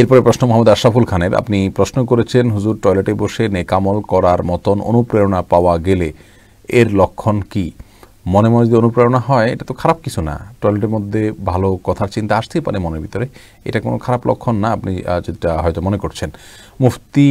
এরপরে প্রশ্ন মোহাম্মদ আশরাফুল খানের আপনি প্রশ্ন করেছেন হুজুর টয়লেটে বসে নেকামল করার মতন অনুপ্রেরণা পাওয়া গেলে এর লক্ষণ কি মনে মনে যদি অনুপ্রেরণা হয় এটা তো খারাপ কিছু না টয়লেটের মধ্যে ভালো কথার চিন্তা আসতেই পারে মনের ভিতরে এটা কোনো খারাপ লক্ষণ না আপনি যেটা হয়তো মনে করছেন মুফতি